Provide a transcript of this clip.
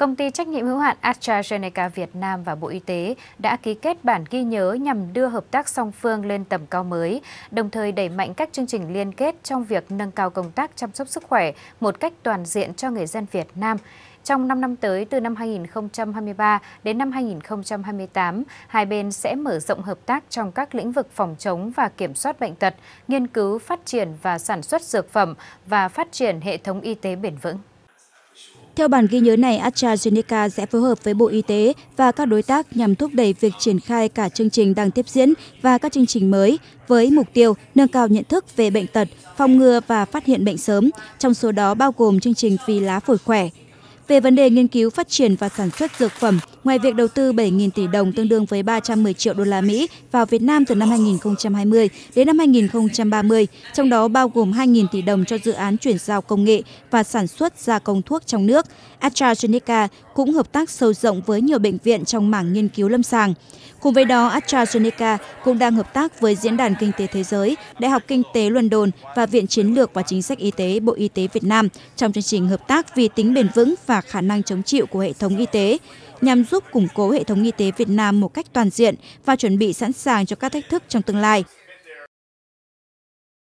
công ty trách nhiệm hữu hạn AstraZeneca Việt Nam và Bộ Y tế đã ký kết bản ghi nhớ nhằm đưa hợp tác song phương lên tầm cao mới, đồng thời đẩy mạnh các chương trình liên kết trong việc nâng cao công tác chăm sóc sức khỏe một cách toàn diện cho người dân Việt Nam. Trong 5 năm tới, từ năm 2023 đến năm 2028, hai bên sẽ mở rộng hợp tác trong các lĩnh vực phòng chống và kiểm soát bệnh tật, nghiên cứu, phát triển và sản xuất dược phẩm và phát triển hệ thống y tế bền vững. Theo bản ghi nhớ này, AstraZeneca sẽ phối hợp với Bộ Y tế và các đối tác nhằm thúc đẩy việc triển khai cả chương trình đang tiếp diễn và các chương trình mới với mục tiêu nâng cao nhận thức về bệnh tật, phòng ngừa và phát hiện bệnh sớm, trong số đó bao gồm chương trình vì lá phổi khỏe. Về vấn đề nghiên cứu phát triển và sản xuất dược phẩm, Ngoài việc đầu tư 7.000 tỷ đồng tương đương với 310 triệu đô la Mỹ vào Việt Nam từ năm 2020 đến năm 2030, trong đó bao gồm 2.000 tỷ đồng cho dự án chuyển giao công nghệ và sản xuất gia công thuốc trong nước, AstraZeneca cũng hợp tác sâu rộng với nhiều bệnh viện trong mảng nghiên cứu lâm sàng. Cùng với đó, AstraZeneca cũng đang hợp tác với Diễn đàn Kinh tế Thế giới, Đại học Kinh tế London và Viện Chiến lược và Chính sách Y tế Bộ Y tế Việt Nam trong chương trình hợp tác vì tính bền vững và khả năng chống chịu của hệ thống y tế nhằm giúp củng cố hệ thống y tế Việt Nam một cách toàn diện và chuẩn bị sẵn sàng cho các thách thức trong tương lai